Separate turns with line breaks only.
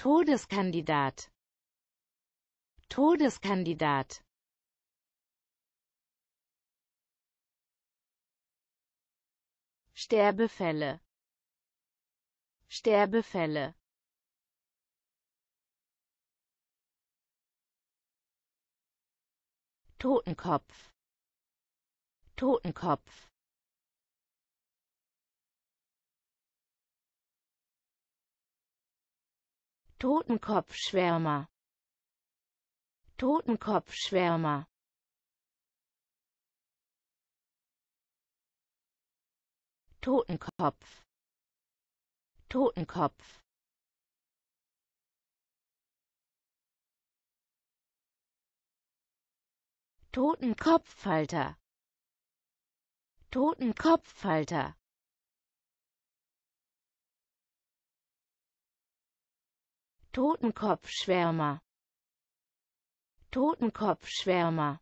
Todeskandidat Todeskandidat Sterbefälle Sterbefälle Totenkopf Totenkopf Totenkopfschwärmer Totenkopfschwärmer Totenkopf Totenkopf Totenkopfhalter Totenkopfhalter Totenkopfschwärmer Totenkopfschwärmer